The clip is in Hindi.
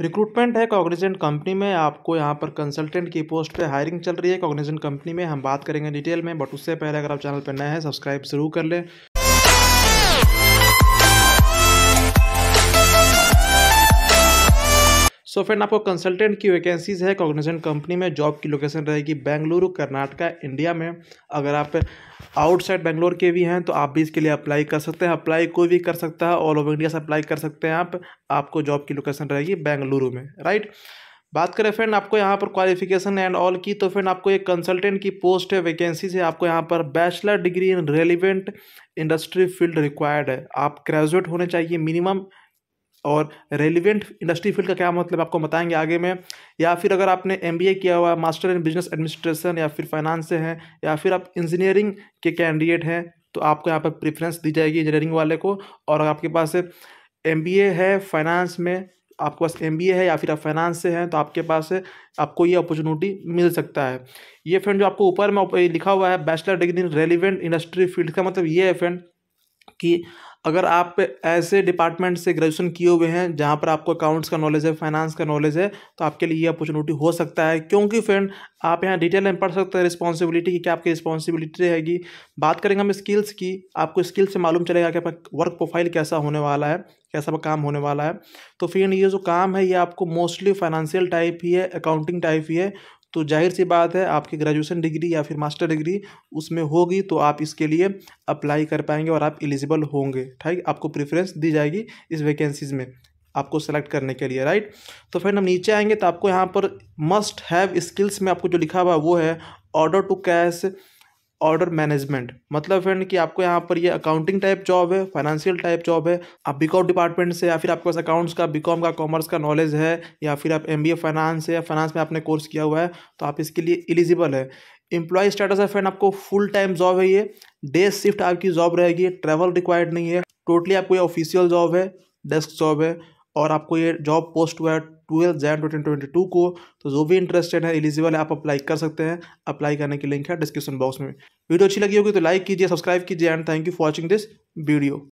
रिक्रूटमेंट है कॉग्निजेंट कंपनी में आपको यहाँ पर कंसल्टेंट की पोस्ट पे हायरिंग चल रही है कॉग्निजेंट कंपनी में हम बात करेंगे डिटेल में बट उससे पहले अगर आप चैनल पर नए हैं सब्सक्राइब जरूर कर लें सो फ्रेंड आपको कंसल्टेंट की वैकेंसीज है कॉग्निजेंट कंपनी में जॉब की लोकेशन रहेगी बेंगलुरु कर्नाटका इंडिया में अगर आप आउटसाइड बेंगलोर के भी हैं तो आप भी इसके लिए अप्लाई कर सकते हैं अप्लाई कोई भी कर सकता है ऑल ओवर इंडिया से अप्लाई कर सकते हैं आप आपको जॉब की लोकेशन रहेगी बेंगलुरु में राइट बात करें फ्रेंड आपको यहाँ पर क्वालिफिकेशन एंड ऑल की तो फ्रेंड आपको एक कंसल्टेंट की पोस्ट है वैकेंसी से आपको यहाँ पर bachelor degree in relevant industry field required है आप ग्रेजुएट होने चाहिए मिनिमम और रेलिवेंट इंडस्ट्री फील्ड का क्या मतलब आपको बताएंगे आगे में या फिर अगर आपने एम किया हुआ मास्टर इन बिजनेस एडमिनिस्ट्रेशन या फिर फाइनेंस से हैं या फिर आप इंजीनियरिंग के कैंडिडेट हैं तो आपको यहाँ पर प्रेफरेंस दी जाएगी इंजीनियरिंग वाले को और आपके पास एम है फाइनेंस में आपके पास एम है या फिर आप फाइनेंस से हैं तो आपके पास आपको ये अपॉर्चुनिटी मिल सकता है ये फ्रेंड जो आपको ऊपर में लिखा हुआ है bachelor degree in relevant industry field का मतलब ये है फ्रेंड कि अगर आप ऐसे डिपार्टमेंट से ग्रेजुएशन किए हुए हैं जहाँ पर आपको अकाउंट्स का नॉलेज है फाइनेंस का नॉलेज है तो आपके लिए ये अपॉर्चुनिटी हो सकता है क्योंकि फ्रेंड आप यहाँ डिटेल में पढ़ सकते हैं रिस्पॉन्सिबिलिटी की क्या आपकी रिस्पॉन्सिबिलिटी रहेगी बात करेंगे हम स्किल्स की आपको स्किल्स से मालूम चलेगा कि आपका वर्क प्रोफाइल कैसा होने वाला है कैसा आपका काम होने वाला है तो फ्रेंड ये जो काम है ये आपको मोस्टली फाइनेंशियल टाइप ही है अकाउंटिंग टाइप ही है तो जाहिर सी बात है आपकी ग्रेजुएशन डिग्री या फिर मास्टर डिग्री उसमें होगी तो आप इसके लिए अप्लाई कर पाएंगे और आप एलिजिबल होंगे ठीक आपको प्रेफरेंस दी जाएगी इस वैकेंसीज़ में आपको सेलेक्ट करने के लिए राइट तो फिर हम नीचे आएंगे तो आपको यहाँ पर मस्ट हैव स्किल्स में आपको जो लिखा हुआ वो है order to cash order management मतलब फ्रेंड कि आपको यहाँ पर ये अकाउंटिंग टाइप जॉब है फाइनेंशियल टाइप जॉब है आप बीकॉम डिपार्टमेंट से या फिर आपके पास अकाउंट्स का बीकॉम का कॉमर्स का नॉलेज है या फिर आप एम बी ए फाइनेंस है या फाइनेंस में आपने कोर्स किया हुआ है तो आप इसके लिए एलिजिबल है एम्प्लॉय स्टेटस है फ्रेंड आपको फुल टाइम जॉब है ये डे शिफ्ट आपकी जॉब रहेगी ट्रैवल रिक्वायर्ड नहीं है टोटली आपको ये ऑफिशियल जॉब है डेस्क जॉब है और आपको ये जॉब पोस्ट हुआ है twelfth Jan twenty twenty two को तो जो भी इंटरेस्टेड है एलिजिबल है आप अप्लाई कर सकते हैं अप्लाई करने की लिंक है डिस्क्रिप्शन बॉक्स में वीडियो अच्छी लगी होगी तो लाइक कीजिए सब्सक्राइब कीजिए and thank you for watching this video